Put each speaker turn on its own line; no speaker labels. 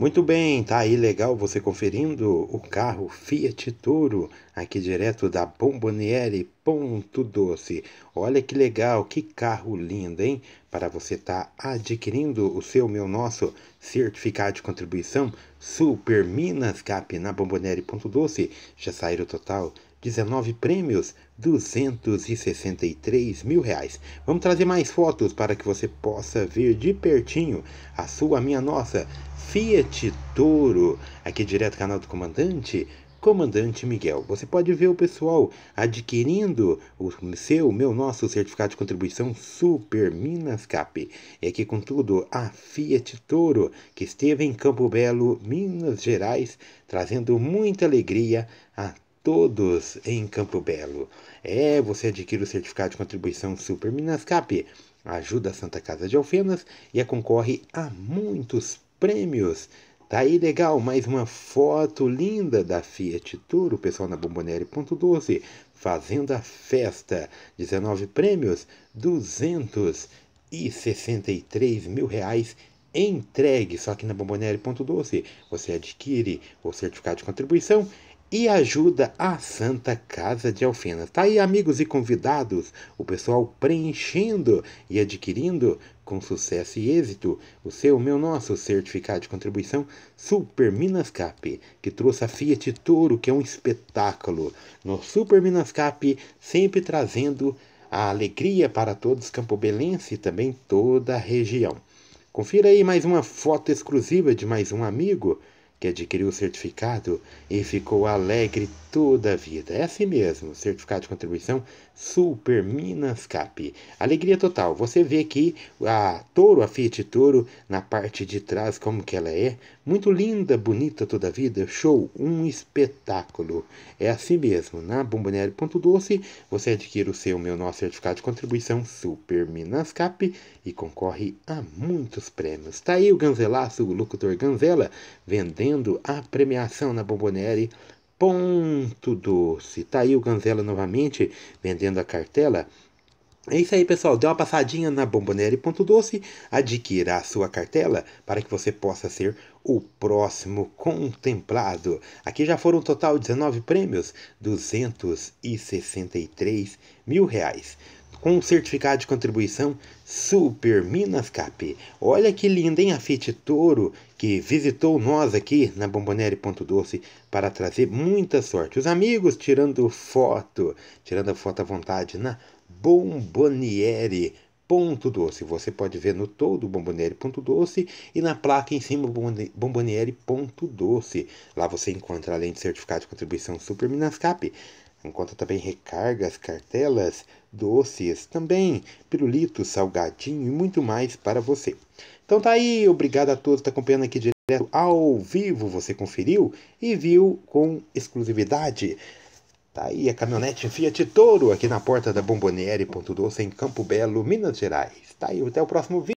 Muito bem, tá aí legal você conferindo o carro Fiat Toro, aqui direto da Bomboniere Ponto Doce. Olha que legal, que carro lindo, hein? Para você estar tá adquirindo o seu, meu, nosso certificado de contribuição Super Minas Cap na Bomboniere Ponto Doce, já saiu o total 19 prêmios, 263 mil reais. Vamos trazer mais fotos para que você possa ver de pertinho a sua, a minha, nossa Fiat Toro. Aqui direto do canal do Comandante, Comandante Miguel. Você pode ver o pessoal adquirindo o seu, meu, nosso certificado de contribuição Super Minas Cap. E aqui com tudo a Fiat Toro, que esteve em Campo Belo, Minas Gerais, trazendo muita alegria a todos em Campo Belo. É, você adquire o certificado de contribuição Super Cap, ajuda a Santa Casa de Alfenas e a concorre a muitos prêmios. Tá aí legal, mais uma foto linda da Fiat Toro, pessoal na Bomboneri.12, fazendo a festa. 19 prêmios, 263 mil reais entregue. Só que na Bomboneri.12 você adquire o certificado de contribuição e ajuda a Santa Casa de Alfenas. Tá aí, amigos e convidados, o pessoal preenchendo e adquirindo com sucesso e êxito o seu, meu, nosso certificado de contribuição Super Minas Cap, que trouxe a Fiat Toro, que é um espetáculo. No Super Minas Cap, sempre trazendo a alegria para todos campobelense e também toda a região. Confira aí mais uma foto exclusiva de mais um amigo que adquiriu o certificado e ficou alegre toda a vida. É assim mesmo, certificado de contribuição Super Minas Cap. Alegria total. Você vê aqui a Toro, a Fiat Toro, na parte de trás, como que ela é. Muito linda, bonita toda a vida, show, um espetáculo. É assim mesmo, na Bombonera Ponto Doce, você adquire o seu, meu, nosso certificado de contribuição Super Minas Cap e concorre a muitos prêmios. Tá aí o Ganzelaço, o locutor Ganzela, vendendo a premiação na Bombonera Ponto doce. Tá aí o Ganzela novamente vendendo a cartela. É isso aí, pessoal. Dê uma passadinha na Bombonera e Ponto Doce, adquira a sua cartela para que você possa ser o próximo contemplado. Aqui já foram um total 19 prêmios, 263 mil reais com um certificado de contribuição Super Minas Cap. Olha que linda, hein? A Fit Toro, que visitou nós aqui na Bombonere Ponto Doce para trazer muita sorte. Os amigos tirando foto, tirando a foto à vontade na Bomboniere Ponto Doce. Você pode ver no todo Bomboniere Ponto Doce e na placa em cima Bomboniere Ponto Doce. Lá você encontra, além de certificado de contribuição Super Minas Cap, Encontra também recargas, cartelas, doces, também pirulitos, salgadinho e muito mais para você. Então tá aí, obrigado a todos que estão tá acompanhando aqui direto ao vivo. Você conferiu e viu com exclusividade. Tá aí a caminhonete Fiat Toro aqui na porta da Bomboniere Doce em Campo Belo, Minas Gerais. Tá aí, até o próximo vídeo.